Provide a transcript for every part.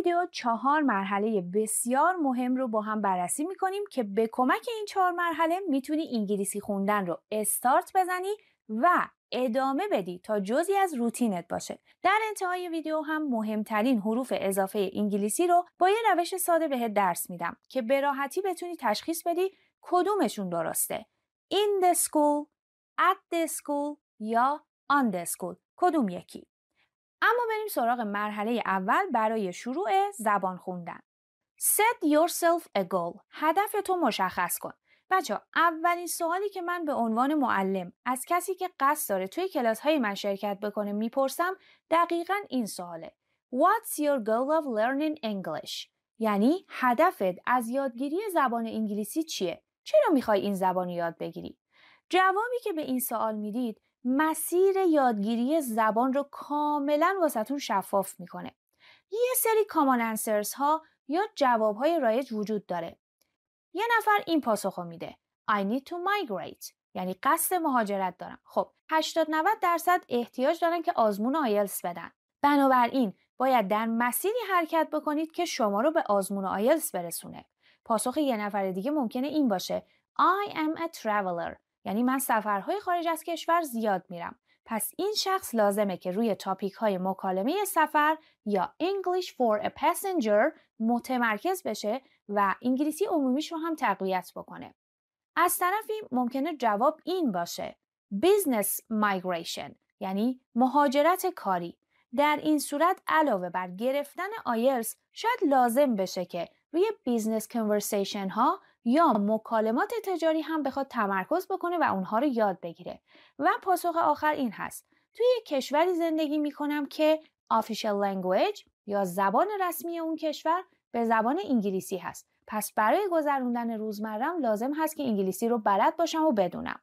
ویدیو چهار مرحله بسیار مهم رو با هم بررسی میکنیم که به کمک این چهار مرحله میتونی انگلیسی خوندن رو استارت بزنی و ادامه بدی تا جزی از روتینت باشه در انتهای ویدیو هم مهمترین حروف اضافه انگلیسی رو با یه روش ساده بهت درس میدم که به راحتی بتونی تشخیص بدی کدومشون درسته in the school at the school یا on the school کدوم یکی اما بریم سراغ مرحله اول برای شروع زبان خوندن. Set yourself a goal. هدف تو مشخص کن. بچه اولین سوالی که من به عنوان معلم از کسی که قصد داره توی کلاس های من شرکت بکنه میپرسم دقیقا این سواله. What's your goal of learning English? یعنی هدفت از یادگیری زبان انگلیسی چیه؟ چرا میخوای این زبان یاد بگیری؟ جوابی که به این سوال میدید مسیر یادگیری زبان رو کاملا واسطون شفاف میکنه. یه سری کامان انسرز ها یا جواب های رایج وجود داره. یه نفر این پاسخو میده. I need to migrate. یعنی قصد مهاجرت دارم. خب 80 90 درصد احتیاج دارن که آزمون آیلتس بدن. بنابراین باید در مسیری حرکت بکنید که شما رو به آزمون آیلتس برسونه. پاسخ یه نفر دیگه ممکنه این باشه I am a traveler یعنی من سفرهای خارج از کشور زیاد میرم پس این شخص لازمه که روی تاپیک های مکالمه سفر یا English for a passenger متمرکز بشه و انگلیسی عمومیش رو هم تقویت بکنه. از طرفی ممکنه جواب این باشه Business Migration یعنی مهاجرت کاری. در این صورت علاوه بر گرفتن آیلز شاید لازم بشه که روی بیزنس کنورسیشن ها یا مکالمات تجاری هم بخواد تمرکز بکنه و اونها رو یاد بگیره و پاسخ آخر این هست توی یک کشوری زندگی میکنم که official language یا زبان رسمی اون کشور به زبان انگلیسی هست پس برای گذروندن روزمرم لازم هست که انگلیسی رو بلد باشم و بدونم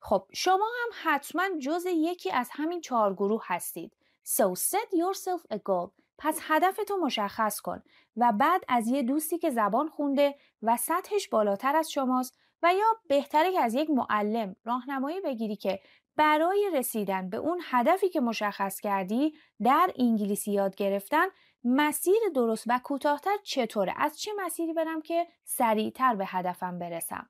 خب شما هم حتما جز یکی از همین چهار گروه هستید So set yourself a goal پس هدف تو مشخص کن و بعد از یه دوستی که زبان خونده و سطحش بالاتر از شماست و یا بهتره که از یک معلم راهنمایی بگیری که برای رسیدن به اون هدفی که مشخص کردی در انگلیسی یاد گرفتن مسیر درست و کوتاهتر چطوره از چه مسیری برم که سریعتر به هدفم برسم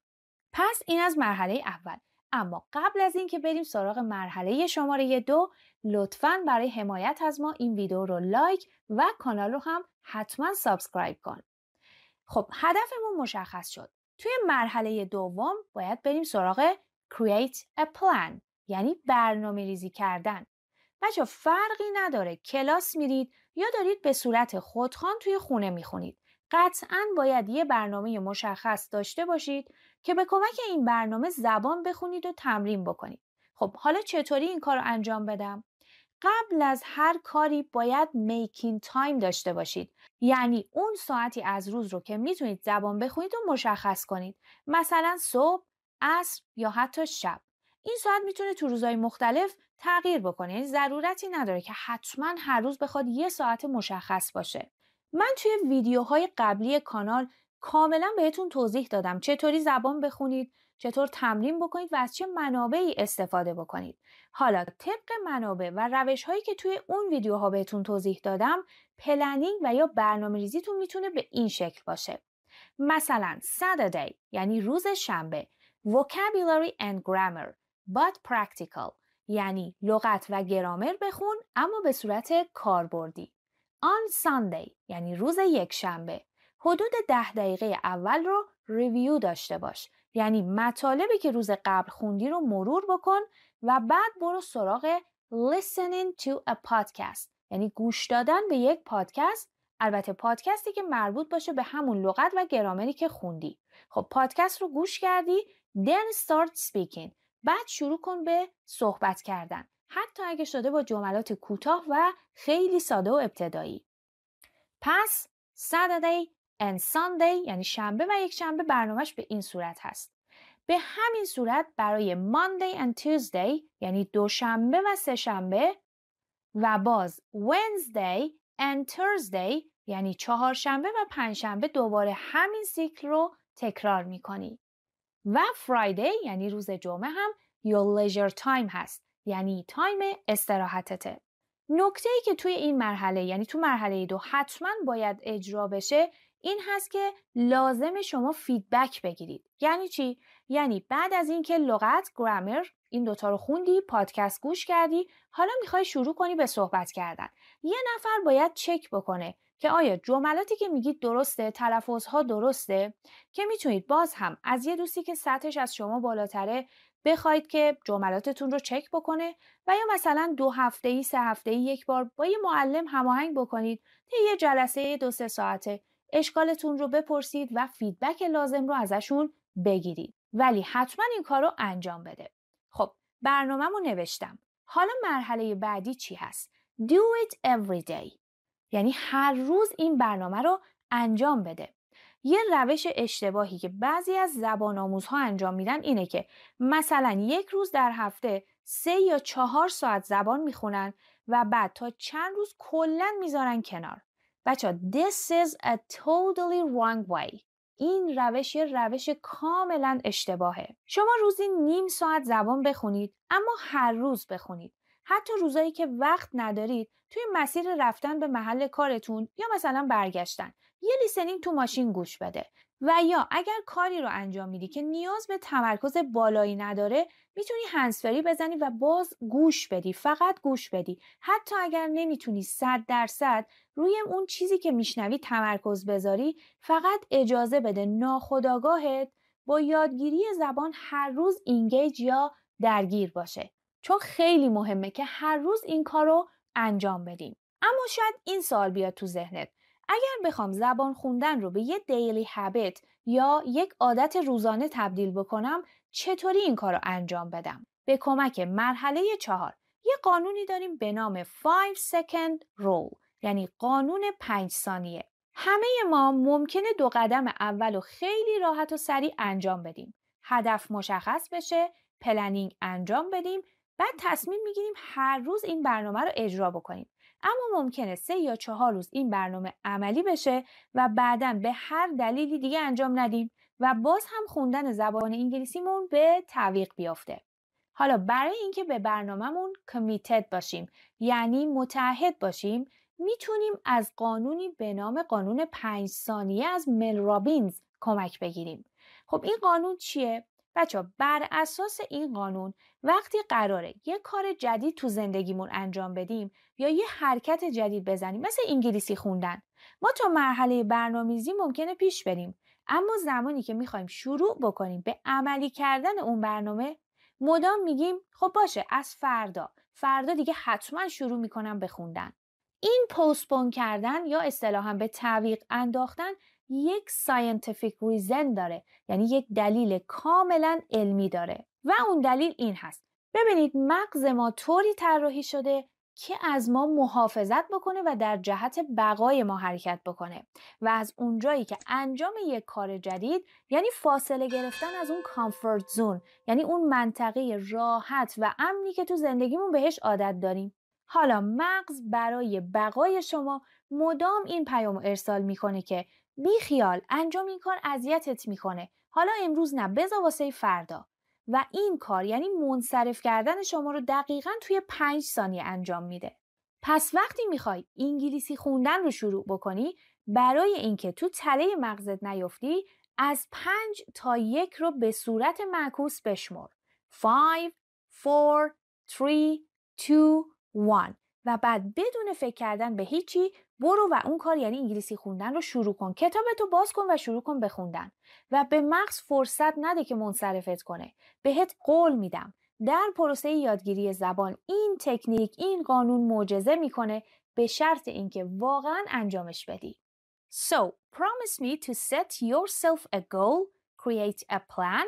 پس این از مرحله اول اما قبل از اینکه بریم سراغ مرحله شماره دو لطفا برای حمایت از ما این ویدیو رو لایک و کانال رو هم حتما سابسکرایب کن خب هدفمون مشخص شد توی مرحله دوم باید بریم سراغ create a plan یعنی برنامه ریزی کردن بچه فرقی نداره کلاس میرید یا دارید به صورت خودخوان توی خونه میخونید قطعا باید یه برنامه مشخص داشته باشید که به کمک این برنامه زبان بخونید و تمرین بکنید خب حالا چطوری این کار رو انجام بدم قبل از هر کاری باید میکین تایم داشته باشید یعنی اون ساعتی از روز رو که میتونید زبان بخونید و مشخص کنید مثلا صبح عصر یا حتی شب این ساعت میتونه تو روزهای مختلف تغییر بکنه یعنی ضرورتی نداره که حتما هر روز بخواد یه ساعت مشخص باشه من توی ویدیوهای قبلی کانال کاملا بهتون توضیح دادم چطوری زبان بخونید چطور تمرین بکنید و از چه منابعی استفاده بکنید حالا طبق منابع و روش هایی که توی اون ویدیوها بهتون توضیح دادم پلنینگ و یا برنامه ریزیتون میتونه به این شکل باشه مثلا Saturday یعنی روز شنبه Vocabulary and Grammar but Practical یعنی لغت و گرامر بخون اما به صورت کاربردی On Sunday یعنی روز یک شنبه حدود ده دقیقه اول رو ریویو داشته باش یعنی مطالبی که روز قبل خوندی رو مرور بکن و بعد برو سراغ listening to a podcast یعنی گوش دادن به یک پادکست البته پادکستی که مربوط باشه به همون لغت و گرامری که خوندی خب پادکست رو گوش کردی then start speaking بعد شروع کن به صحبت کردن حتی اگه شده با جملات کوتاه و خیلی ساده و ابتدایی پس Saturday and Sunday یعنی شنبه و یک شنبه برنامهش به این صورت هست. به همین صورت برای Monday and Tuesday یعنی دوشنبه و سه شنبه و باز Wednesday and Thursday یعنی چهارشنبه و شنبه دوباره همین سیکل رو تکرار می و Friday یعنی روز جمعه هم your leisure time هست یعنی تایم استراحتته. نکته ای که توی این مرحله یعنی تو مرحله دو حتما باید اجرا بشه این هست که لازم شما فیدبک بگیرید یعنی چی یعنی بعد از اینکه لغت گرامر این دوتا رو خوندی پادکست گوش کردی حالا میخوای شروع کنی به صحبت کردن یه نفر باید چک بکنه که آیا جملاتی که میگید درسته تلفظها درسته که میتونید باز هم از یه دوستی که سطحش از شما بالاتره بخواید که جملاتتون رو چک بکنه و یا مثلا دو هفته ای سه هفته ای یک بار با یه معلم هماهنگ بکنید طی یه جلسه دو سه ساعته اشکالتون رو بپرسید و فیدبک لازم رو ازشون بگیرید ولی حتما این کار رو انجام بده خب برنامه رو نوشتم حالا مرحله بعدی چی هست do it every day یعنی هر روز این برنامه رو انجام بده یه روش اشتباهی که بعضی از زبان آموزها انجام میدن اینه که مثلا یک روز در هفته سه یا چهار ساعت زبان میخونن و بعد تا چند روز کلا میذارن کنار بچه this is a totally wrong way این روش یه روش کاملا اشتباهه شما روزی نیم ساعت زبان بخونید اما هر روز بخونید حتی روزایی که وقت ندارید توی مسیر رفتن به محل کارتون یا مثلا برگشتن یه لیسنین تو ماشین گوش بده و یا اگر کاری رو انجام میدی که نیاز به تمرکز بالایی نداره میتونی هنسفری بزنی و باز گوش بدی فقط گوش بدی حتی اگر نمیتونی صد درصد روی اون چیزی که میشنوی تمرکز بذاری فقط اجازه بده ناخداگاهت با یادگیری زبان هر روز اینگیج یا درگیر باشه چون خیلی مهمه که هر روز این کار رو انجام بدیم اما شاید این سال بیاد تو ذهنت اگر بخوام زبان خوندن رو به یه دیلی هبیت یا یک عادت روزانه تبدیل بکنم چطوری این کار رو انجام بدم؟ به کمک مرحله چهار یه قانونی داریم به نام 5 second rule یعنی قانون 5 ثانیه همه ما ممکنه دو قدم اول رو خیلی راحت و سریع انجام بدیم هدف مشخص بشه پلنینگ انجام بدیم بعد تصمیم میگیریم هر روز این برنامه رو اجرا بکنیم اما ممکنه سه یا چهار روز این برنامه عملی بشه و بعدا به هر دلیلی دیگه انجام ندیم و باز هم خوندن زبان انگلیسیمون به تعویق بیافته. حالا برای اینکه به برنامهمون کمیتد باشیم یعنی متحد باشیم میتونیم از قانونی به نام قانون پنج ثانیه از مل رابینز کمک بگیریم خب این قانون چیه بچه بر اساس این قانون وقتی قراره یه کار جدید تو زندگیمون انجام بدیم یا یه حرکت جدید بزنیم مثل انگلیسی خوندن ما تا مرحله برنامیزی ممکنه پیش بریم اما زمانی که میخوایم شروع بکنیم به عملی کردن اون برنامه مدام میگیم خب باشه از فردا فردا دیگه حتما شروع میکنم به خوندن این پستپون کردن یا اصطلاحا به تعویق انداختن یک scientific ریزن داره یعنی یک دلیل کاملا علمی داره و اون دلیل این هست ببینید مغز ما طوری طراحی شده که از ما محافظت بکنه و در جهت بقای ما حرکت بکنه و از اونجایی که انجام یک کار جدید یعنی فاصله گرفتن از اون کامفورت زون یعنی اون منطقه راحت و امنی که تو زندگیمون بهش عادت داریم حالا مغز برای بقای شما مدام این پیام ارسال میکنه که خیال انجام این کار اذیتت میکنه حالا امروز نه بزا واسه فردا و این کار یعنی منصرف کردن شما رو دقیقا توی پنج ثانیه انجام میده پس وقتی میخوای انگلیسی خوندن رو شروع بکنی برای اینکه تو تله مغزت نیفتی از پنج تا یک رو به صورت معکوس بشمر 5 4 3 2 1 و بعد بدون فکر کردن به هیچی برو و اون کار یعنی انگلیسی خوندن رو شروع کن کتابتو باز کن و شروع کن بخوندن و به مغز فرصت نده که منصرفت کنه بهت قول میدم در پروسه یادگیری زبان این تکنیک این قانون معجزه میکنه به شرط اینکه واقعا انجامش بدی So promise me to set yourself a goal create a plan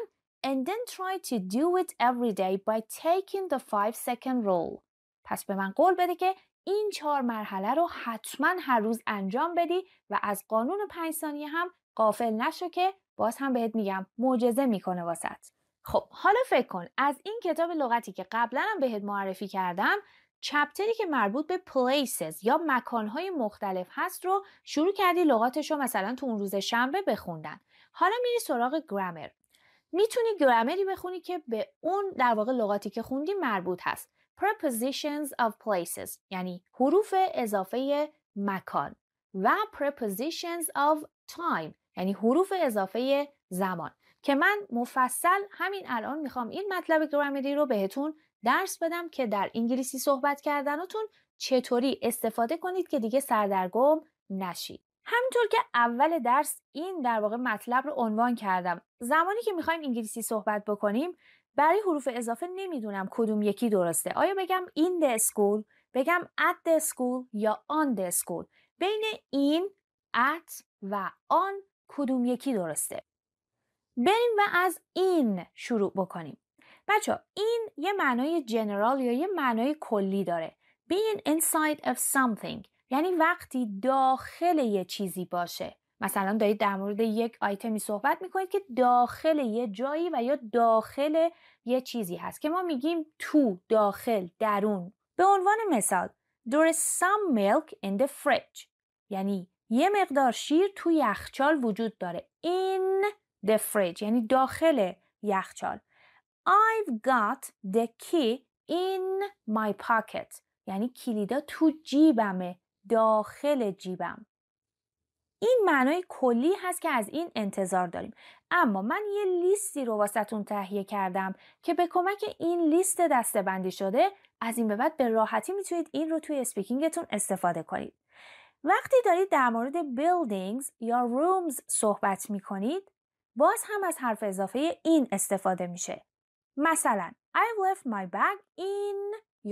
and then try to do it every day by taking the five second rule پس به من قول بده که این چهار مرحله رو حتما هر روز انجام بدی و از قانون پنج ثانیه هم قافل نشو که باز هم بهت میگم معجزه میکنه واسط خب حالا فکر کن از این کتاب لغتی که قبلا هم بهت معرفی کردم چپتری که مربوط به places یا مکانهای مختلف هست رو شروع کردی لغاتش رو مثلا تو اون روز شنبه بخوندن حالا میری سراغ گرامر میتونی گرامری بخونی که به اون در واقع لغاتی که خوندی مربوط هست prepositions of places یعنی حروف اضافه مکان و prepositions of time یعنی حروف اضافه زمان که من مفصل همین الان میخوام این مطلب گرامری رو بهتون درس بدم که در انگلیسی صحبت کردنتون چطوری استفاده کنید که دیگه سردرگم نشید همینطور که اول درس این در واقع مطلب رو عنوان کردم زمانی که میخوایم انگلیسی صحبت بکنیم برای حروف اضافه نمیدونم کدوم یکی درسته آیا بگم این the school بگم at the school یا آن the school بین این at و آن کدوم یکی درسته بریم و از این شروع بکنیم بچه این یه معنای جنرال یا یه معنای کلی داره being inside of something یعنی وقتی داخل یه چیزی باشه مثلا دارید در مورد یک آیتمی صحبت میکنید که داخل یه جایی و یا داخل یه چیزی هست که ما میگیم تو داخل درون به عنوان مثال there some milk in the fridge یعنی یه مقدار شیر تو یخچال وجود داره in the fridge یعنی داخل یخچال I've got the key in my pocket یعنی کلیدا تو جیبمه داخل جیبم این معنای کلی هست که از این انتظار داریم اما من یه لیستی رو واسهتون تهیه کردم که به کمک این لیست دستبندی شده از این به بعد به راحتی میتونید این رو توی اسپیکینگتون استفاده کنید وقتی دارید در مورد buildings یا rooms صحبت میکنید باز هم از حرف اضافه این استفاده میشه مثلا I left my bag in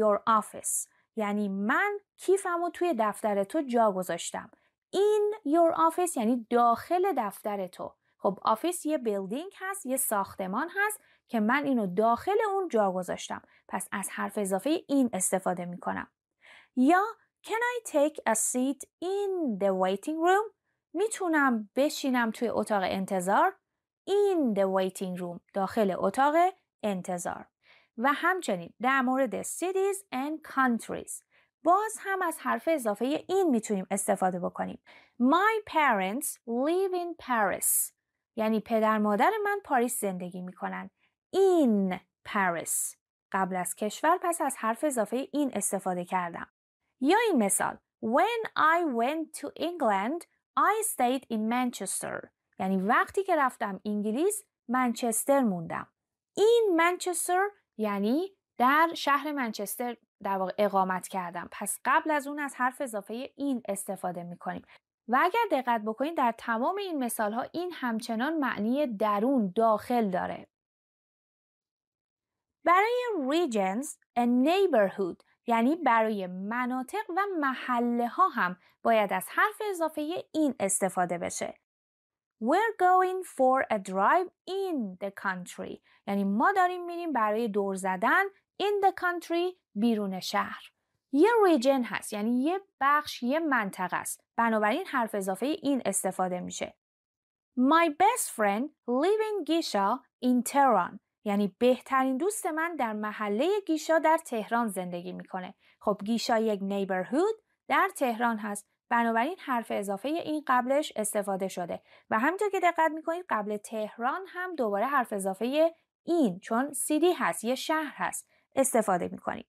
your office یعنی من کیفم رو توی دفتر تو جا گذاشتم این your office یعنی داخل دفتر تو خب آفیس یه بیلدینگ هست یه ساختمان هست که من اینو داخل اون جا گذاشتم پس از حرف اضافه این استفاده میکنم یا Can I take a seat in the waiting room? میتونم بشینم توی اتاق انتظار in the waiting room داخل اتاق انتظار و همچنین در مورد cities and countries باز هم از حرف اضافه این میتونیم استفاده بکنیم My parents live in Paris یعنی پدر مادر من پاریس زندگی میکنن این Paris. قبل از کشور پس از حرف اضافه این استفاده کردم یا این مثال When I went to England I stayed in Manchester یعنی وقتی که رفتم انگلیس منچستر موندم این منچستر یعنی در شهر منچستر در واقع اقامت کردم پس قبل از اون از حرف اضافه این استفاده کنیم. و اگر دقت بکنید در تمام این مثال ها این همچنان معنی درون داخل داره برای regions a neighborhood یعنی برای مناطق و محله ها هم باید از حرف اضافه این استفاده بشه We're going for a drive in the country یعنی ما داریم میریم برای دور زدن in the country بیرون شهر یه ریجن هست یعنی یه بخش یه منطقه است بنابراین حرف اضافه این استفاده میشه My best friend living گیشا Gisha in Tehran یعنی بهترین دوست من در محله گیشا در تهران زندگی میکنه خب گیشا یک نیبرهود در تهران هست بنابراین حرف اضافه این قبلش استفاده شده و همینطور که دقت میکنید قبل تهران هم دوباره حرف اضافه این چون سیدی هست یه شهر هست استفاده میکنید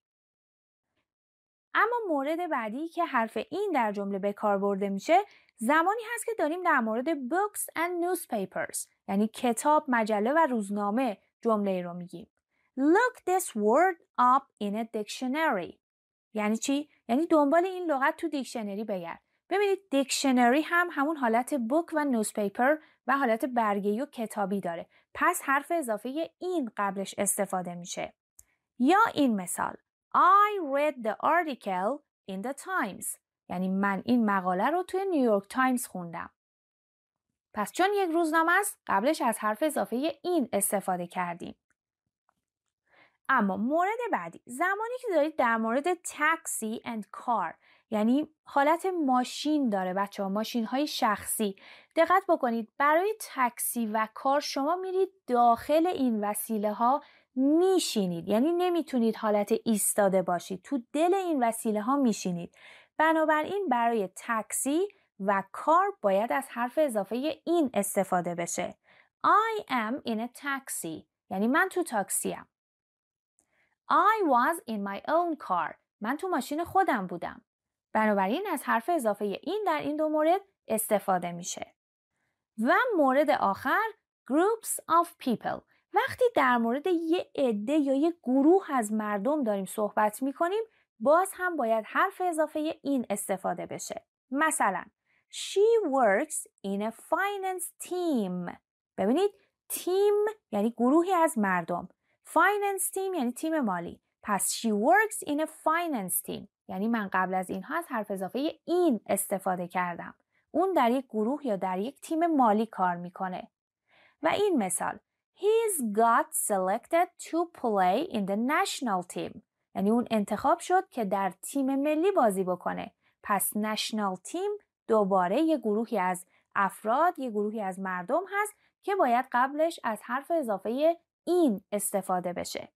اما مورد بعدی که حرف این در جمله به کار برده میشه زمانی هست که داریم در مورد books and newspapers یعنی کتاب، مجله و روزنامه جمله ای رو میگیم. Look this word up in a dictionary. یعنی چی؟ یعنی دنبال این لغت تو دیکشنری بگرد. ببینید دیکشنری هم همون حالت بوک و نوزپیپر و حالت برگی و کتابی داره. پس حرف اضافه این قبلش استفاده میشه. یا این مثال I read the article in the Times. یعنی من این مقاله رو توی نیویورک تایمز خوندم. پس چون یک روزنامه است قبلش از حرف اضافه این استفاده کردیم. اما مورد بعدی زمانی که دارید در مورد تاکسی and کار یعنی حالت ماشین داره بچه ها ماشین های شخصی دقت بکنید برای تاکسی و کار شما میرید داخل این وسیله ها میشینید یعنی نمیتونید حالت ایستاده باشید تو دل این وسیله ها میشینید بنابراین برای تاکسی و کار باید از حرف اضافه این استفاده بشه I am in a taxi یعنی من تو ام I was in my own car من تو ماشین خودم بودم بنابراین از حرف اضافه این در این دو مورد استفاده میشه و مورد آخر groups of people وقتی در مورد یه عده یا یه گروه از مردم داریم صحبت می کنیم باز هم باید حرف اضافه این استفاده بشه مثلا She works in a finance team ببینید تیم یعنی گروهی از مردم finance team یعنی تیم مالی پس she works in a finance team یعنی من قبل از اینها از حرف اضافه این استفاده کردم اون در یک گروه یا در یک تیم مالی کار میکنه و این مثال He's got selected to play in the national team. یعنی اون انتخاب شد که در تیم ملی بازی بکنه. پس national تیم دوباره یه گروهی از افراد، یه گروهی از مردم هست که باید قبلش از حرف اضافه این استفاده بشه.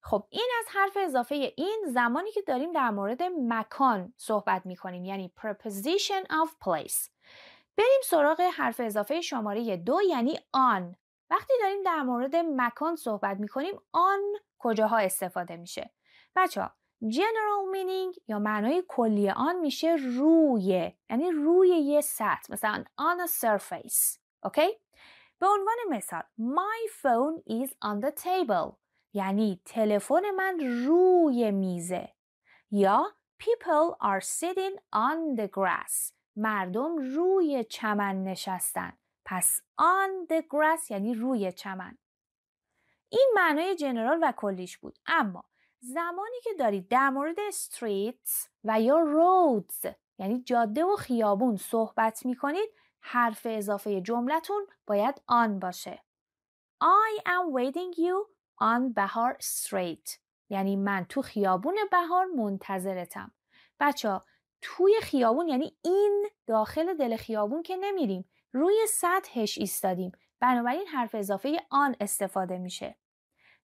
خب این از حرف اضافه این زمانی که داریم در مورد مکان صحبت می کنیم یعنی preposition of place بریم سراغ حرف اضافه شماره دو یعنی آن وقتی داریم در مورد مکان صحبت می کنیم آن کجاها استفاده میشه بچه ها general meaning یا معنای کلی آن میشه روی یعنی روی یه سطح مثلا on a surface اوکی به عنوان مثال my phone is on the table یعنی تلفن من روی میزه یا people are sitting on the grass مردم روی چمن نشستن پس on the grass یعنی روی چمن این معنای جنرال و کلیش بود اما زمانی که دارید در مورد streets و یا roads یعنی جاده و خیابون صحبت می کنید حرف اضافه جملتون باید آن باشه I am waiting you on بهار street یعنی من تو خیابون بهار منتظرتم بچه توی خیابون یعنی این داخل دل خیابون که نمیریم روی سطحش ایستادیم بنابراین حرف اضافه آن استفاده میشه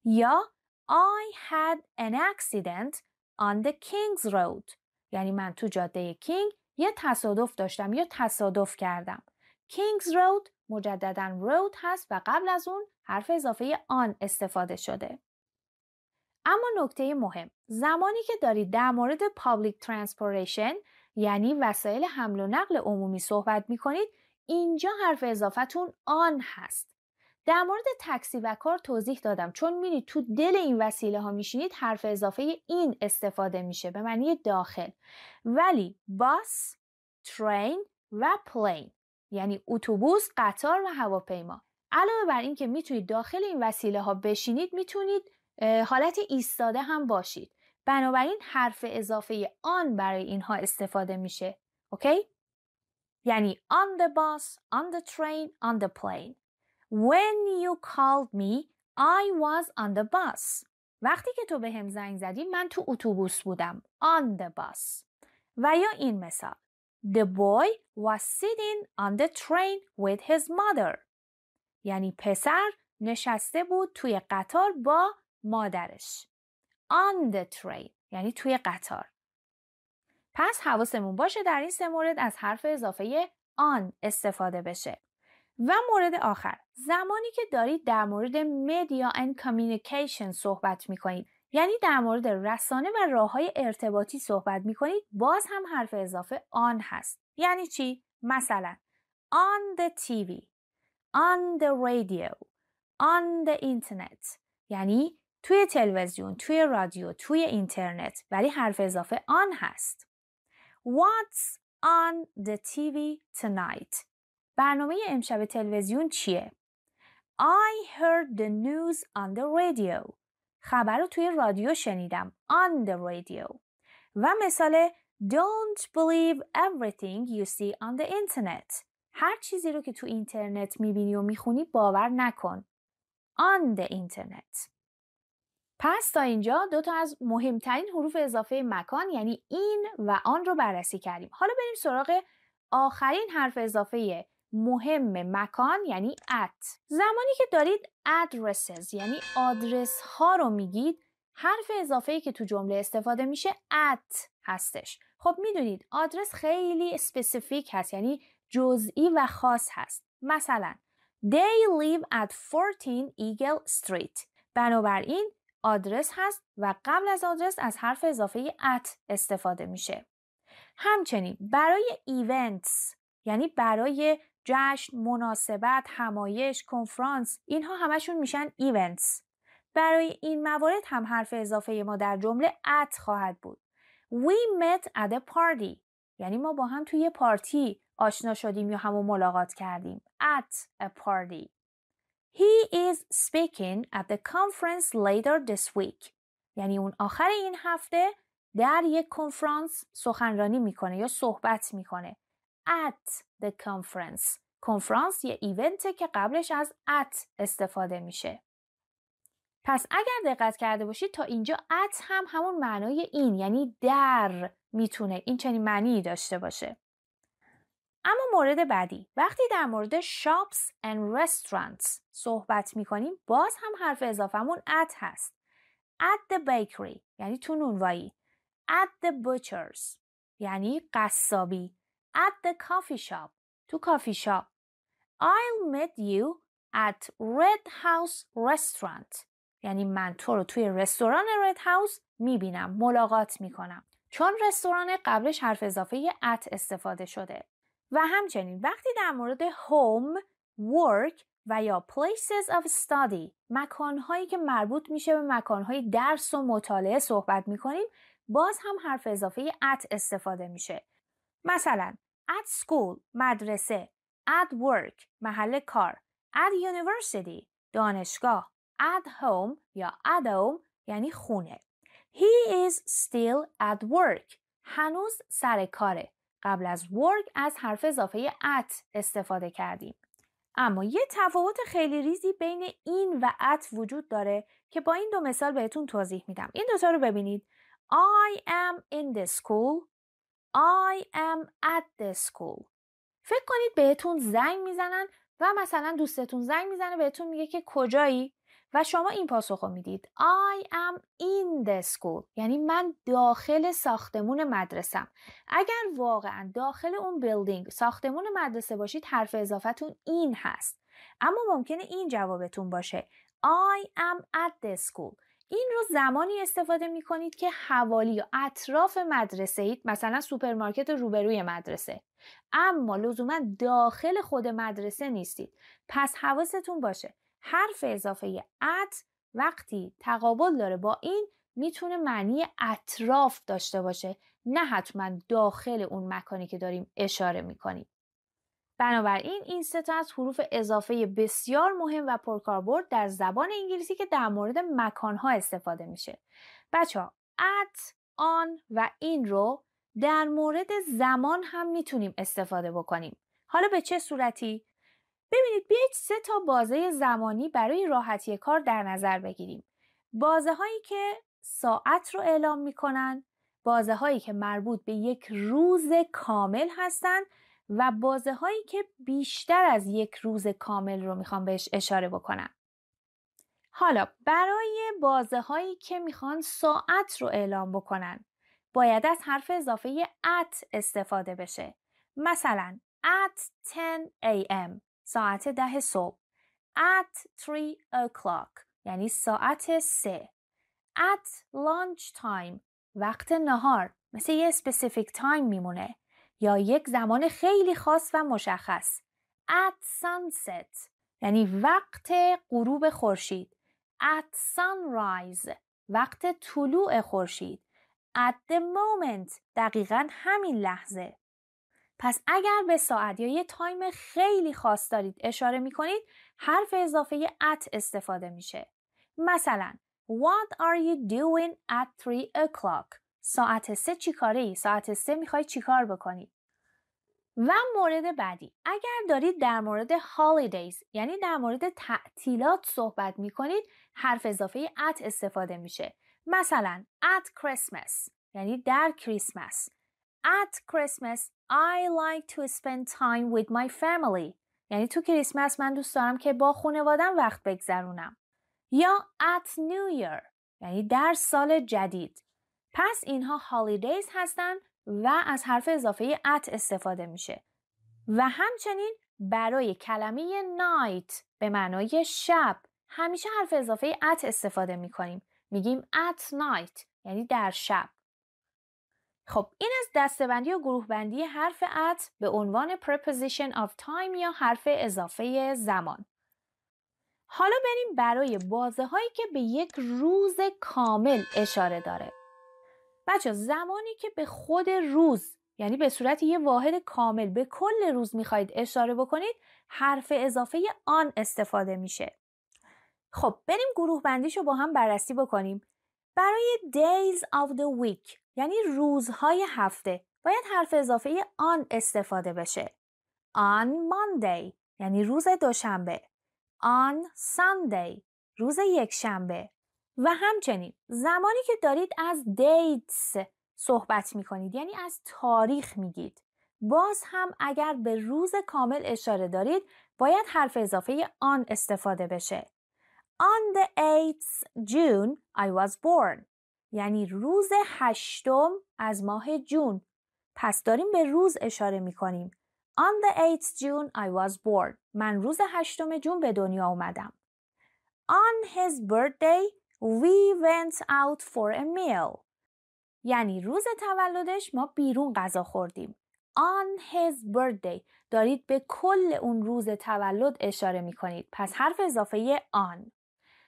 یا I had an accident on the King's Road یعنی من تو جاده کینگ یه تصادف داشتم یا تصادف کردم King's Road مجددا رود هست و قبل از اون حرف اضافه آن استفاده شده اما نکته مهم زمانی که دارید در مورد پابلیک ترانسپوریشن یعنی وسایل حمل و نقل عمومی صحبت می اینجا حرف اضافتون آن هست در مورد تاکسی و کار توضیح دادم چون میرید تو دل این وسیله ها میشینید حرف اضافه این استفاده میشه به معنی داخل ولی باس، ترین و پلین یعنی اتوبوس، قطار و هواپیما علاوه بر اینکه میتونید داخل این وسیله ها بشینید میتونید حالت ایستاده هم باشید بنابراین حرف اضافه آن برای اینها استفاده میشه اوکی Yani on the bus, on the train, on the plane. When you called me, I was on the bus. وقتی که تو به هم زنگ زدی من تو اتوبوس بودم. On the bus. و یا این مثال. The boy was sitting on the train with his mother. یعنی پسر نشسته بود توی قطار با مادرش. On the train. یعنی توی قطار. پس حواسمون باشه در این سه مورد از حرف اضافه آن استفاده بشه. و مورد آخر زمانی که دارید در مورد مدیا and communication صحبت می کنید یعنی در مورد رسانه و راه های ارتباطی صحبت می کنید باز هم حرف اضافه آن هست یعنی چی؟ مثلا on the TV on the radio on the internet یعنی توی تلویزیون، توی رادیو، توی اینترنت ولی حرف اضافه آن هست What's on the TV tonight? برنامه امشب تلویزیون چیه؟ I heard the news on the radio. خبر رو توی رادیو شنیدم. On the radio. و مثال Don't believe everything you see on the internet. هر چیزی رو که تو اینترنت میبینی و میخونی باور نکن. On the internet. پس تا اینجا دو تا از مهمترین حروف اضافه مکان یعنی این و آن رو بررسی کردیم. حالا بریم سراغ آخرین حرف اضافه مهم مکان یعنی ات. زمانی که دارید ادرسز یعنی آدرس ها رو میگید حرف اضافه که تو جمله استفاده میشه ات هستش. خب میدونید آدرس خیلی اسپسیفیک هست یعنی جزئی و خاص هست. مثلا They live at 14 Eagle Street. بنابراین آدرس هست و قبل از آدرس از حرف اضافه ات استفاده میشه. همچنین برای ایونتس یعنی برای جشن، مناسبت، همایش، کنفرانس اینها همشون میشن ایونتس. برای این موارد هم حرف اضافه ما در جمله ات خواهد بود. We met at a party یعنی ما با هم توی پارتی آشنا شدیم یا همو ملاقات کردیم. At a party He is speaking at the conference later this week. یعنی اون آخر این هفته در یک کنفرانس سخنرانی میکنه یا صحبت میکنه. At the conference. کنفرانس یه ایونته که قبلش از at استفاده میشه. پس اگر دقت کرده باشید تا اینجا at هم همون معنای این یعنی در میتونه این چنین معنی داشته باشه. اما مورد بعدی وقتی در مورد shops and restaurants صحبت میکنیم باز هم حرف اضافهمون at هست at the bakery یعنی تو نونوایی at the butchers یعنی قصابی at the coffee shop تو کافی شاپ I'll meet you at Red House Restaurant یعنی من تو رو توی رستوران رد هاوس میبینم ملاقات میکنم چون رستوران قبلش حرف اضافه ات استفاده شده و همچنین وقتی در مورد هوم، ورک و یا places of study مکانهایی که مربوط میشه به مکانهای درس و مطالعه صحبت میکنیم باز هم حرف اضافه at استفاده میشه مثلا at school مدرسه at work محل کار at university دانشگاه at home یا at home یعنی خونه he is still at work هنوز سر کاره قبل از work از حرف اضافه at استفاده کردیم. اما یه تفاوت خیلی ریزی بین این و at وجود داره که با این دو مثال بهتون توضیح میدم. این دوتا رو ببینید. I am in the school. I am at the school. فکر کنید بهتون زنگ میزنن و مثلا دوستتون زنگ میزنه بهتون میگه که کجایی؟ و شما این پاسخ رو میدید I am in the school یعنی من داخل ساختمون مدرسم اگر واقعا داخل اون بیلدینگ ساختمون مدرسه باشید حرف اضافتون این هست اما ممکنه این جوابتون باشه I am at the school این رو زمانی استفاده می کنید که حوالی یا اطراف مدرسه اید مثلا سوپرمارکت روبروی مدرسه اما لزوما داخل خود مدرسه نیستید پس حواستون باشه حرف اضافه ات وقتی تقابل داره با این میتونه معنی اطراف داشته باشه نه حتما داخل اون مکانی که داریم اشاره میکنیم بنابراین این سه تا از حروف اضافه بسیار مهم و پرکاربرد در زبان انگلیسی که در مورد مکانها استفاده میشه بچه ها ات آن و این رو در مورد زمان هم میتونیم استفاده بکنیم حالا به چه صورتی ببینید بیایید سه تا بازه زمانی برای راحتی کار در نظر بگیریم بازه هایی که ساعت رو اعلام میکنن بازه هایی که مربوط به یک روز کامل هستند و بازه هایی که بیشتر از یک روز کامل رو میخوام بهش اشاره بکنم حالا برای بازه هایی که میخوان ساعت رو اعلام بکنن باید از حرف اضافه ات استفاده بشه مثلا at 10 am ساعت ده صبح at 3 o'clock یعنی ساعت سه at lunch time وقت نهار مثل یه specific time میمونه یا یک زمان خیلی خاص و مشخص at sunset یعنی وقت غروب خورشید at sunrise وقت طلوع خورشید at the moment دقیقا همین لحظه پس اگر به ساعت یا یه تایم خیلی خاص دارید اشاره می کنید حرف اضافه at استفاده میشه. مثلا What are you doing at 3 o'clock? ساعت سه چی کاره ای؟ ساعت سه میخوای چیکار بکنی؟ و مورد بعدی اگر دارید در مورد holidays یعنی در مورد تعطیلات صحبت می کنید حرف اضافه ات استفاده میشه مثلا at Christmas یعنی در کریسمس At Christmas I like to spend time with my family. یعنی تو کریسمس من دوست دارم که با خانوادم وقت بگذرونم. یا at New Year یعنی در سال جدید. پس اینها holidays هستن و از حرف اضافه at استفاده میشه. و همچنین برای کلمه night به معنای شب همیشه حرف اضافه at استفاده میکنیم. میگیم at night یعنی در شب. خب این از دستبندی و گروه بندی حرف ات به عنوان preposition of time یا حرف اضافه زمان حالا بریم برای بازه هایی که به یک روز کامل اشاره داره بچه زمانی که به خود روز یعنی به صورت یه واحد کامل به کل روز میخواید اشاره بکنید حرف اضافه آن استفاده میشه خب بریم گروه بندیش رو با هم بررسی بکنیم برای days of the week یعنی روزهای هفته باید حرف اضافه آن استفاده بشه. On Monday یعنی روز دوشنبه. On Sunday روز یکشنبه. و همچنین زمانی که دارید از dates صحبت می کنید یعنی از تاریخ میگید باز هم اگر به روز کامل اشاره دارید باید حرف اضافه آن استفاده بشه On the 8th June I was born. یعنی روز هشتم از ماه جون. پس داریم به روز اشاره می کنیم. On the 8th June I was born. من روز هشتم جون به دنیا اومدم. On his birthday we went out for a meal. یعنی روز تولدش ما بیرون غذا خوردیم. On his birthday دارید به کل اون روز تولد اشاره می کنید. پس حرف اضافه آن.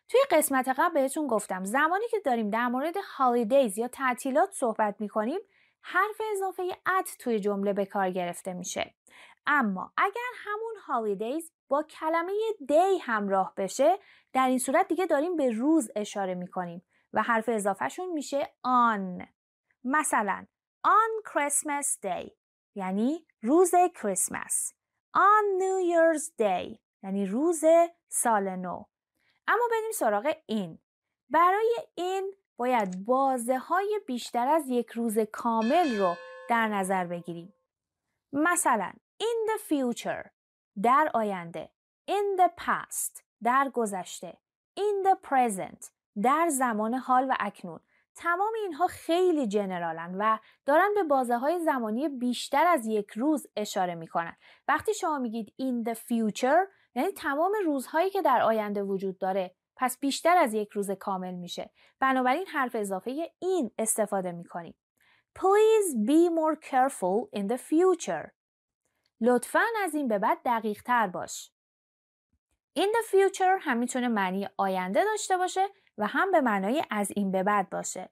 توی قسمت قبل بهتون گفتم زمانی که داریم در مورد هالیدیز یا تعطیلات صحبت میکنیم حرف اضافه ات توی جمله به کار گرفته میشه اما اگر همون هالیدیز با کلمه دی همراه بشه در این صورت دیگه داریم به روز اشاره میکنیم و حرف اضافهشون میشه آن مثلا آن کریسمس دی یعنی روز کریسمس آن New Year's Day یعنی روز سال نو اما بریم سراغ این برای این باید بازه های بیشتر از یک روز کامل رو در نظر بگیریم مثلا in the future در آینده in the past در گذشته in the present در زمان حال و اکنون تمام اینها خیلی جنرالن و دارن به بازه های زمانی بیشتر از یک روز اشاره میکنن وقتی شما میگید in the future یعنی تمام روزهایی که در آینده وجود داره پس بیشتر از یک روز کامل میشه بنابراین حرف اضافه این استفاده میکنیم Please be more careful in the future. لطفا از این به بعد دقیق تر باش. In the future هم میتونه معنی آینده داشته باشه و هم به معنای از این به بعد باشه.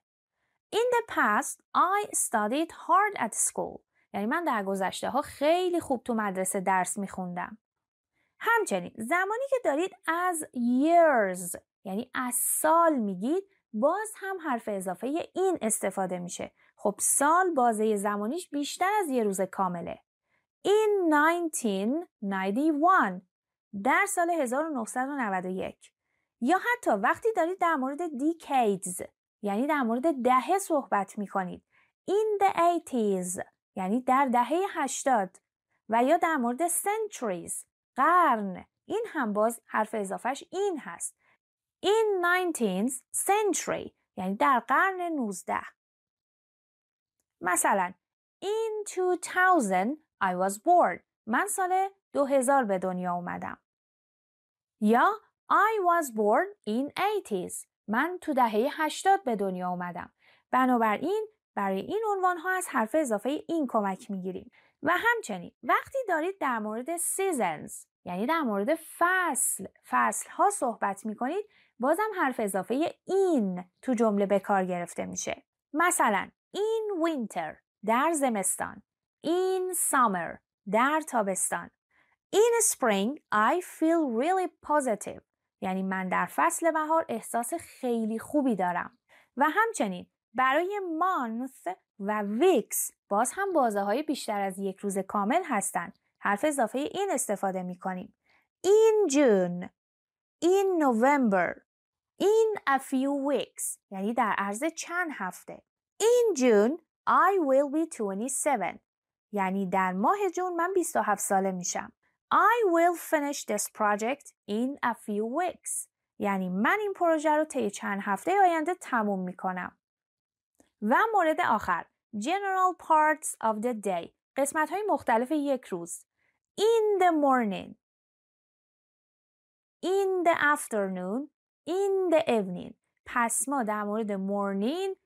In the past I studied hard at school. یعنی من در گذشته ها خیلی خوب تو مدرسه درس میخوندم. همچنین زمانی که دارید از years یعنی از سال میگید باز هم حرف اضافه این استفاده میشه خب سال بازه زمانیش بیشتر از یه روز کامله این 1991 در سال 1991 یا حتی وقتی دارید در مورد decades یعنی در مورد دهه صحبت میکنید. کنید این the 80s یعنی در دهه 80 و یا در مورد centuries قرن این هم باز حرف اضافهش این هست این 19th century یعنی در قرن 19 مثلا این 2000 I was born من سال 2000 به دنیا اومدم یا I was born in 80s من تو دهه 80 به دنیا اومدم بنابراین برای این عنوان ها از حرف اضافه این کمک میگیریم و همچنین وقتی دارید در مورد سیزنز یعنی در مورد فصل فصل ها صحبت می کنید بازم حرف اضافه این تو جمله به کار گرفته میشه مثلا این وینتر در زمستان این سامر در تابستان این spring I feel really positive یعنی من در فصل بهار احساس خیلی خوبی دارم و همچنین برای مانث و ویکس باز هم بازه های بیشتر از یک روز کامل هستند. حرف اضافه این استفاده می کنیم. این جون این نوامبر این a few weeks یعنی در عرض چند هفته این جون I will be 27 یعنی در ماه جون من 27 ساله میشم I will finish this project in a few weeks یعنی من این پروژه رو طی چند هفته آینده تموم میکنم و مورد آخر general parts of the day قسمت های مختلف یک روز in the morning in the afternoon in the evening پس ما در مورد morning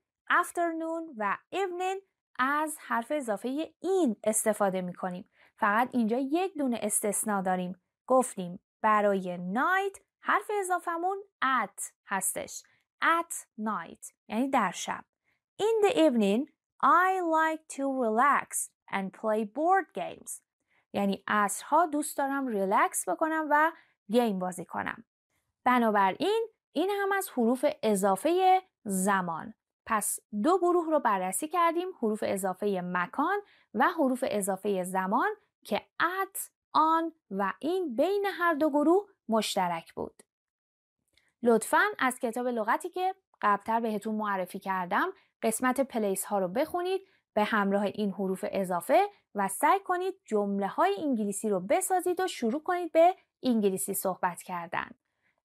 afternoon و evening از حرف اضافه این استفاده می کنیم فقط اینجا یک دونه استثنا داریم گفتیم برای night حرف اضافمون at هستش at night یعنی در شب in the evening I like to relax and play board games. یعنی اصرها دوست دارم ریلکس بکنم و گیم بازی کنم. بنابراین این هم از حروف اضافه زمان. پس دو گروه رو بررسی کردیم حروف اضافه مکان و حروف اضافه زمان که ات، آن و این بین هر دو گروه مشترک بود. لطفا از کتاب لغتی که قبلتر بهتون معرفی کردم قسمت پلیس ها رو بخونید به همراه این حروف اضافه و سعی کنید جمله های انگلیسی رو بسازید و شروع کنید به انگلیسی صحبت کردن.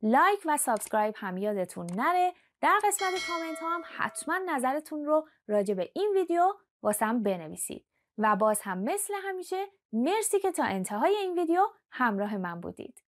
لایک و سابسکرایب هم یادتون نره. در قسمت کامنت ها هم حتما نظرتون رو راجع به این ویدیو واسم بنویسید. و باز هم مثل همیشه مرسی که تا انتهای این ویدیو همراه من بودید.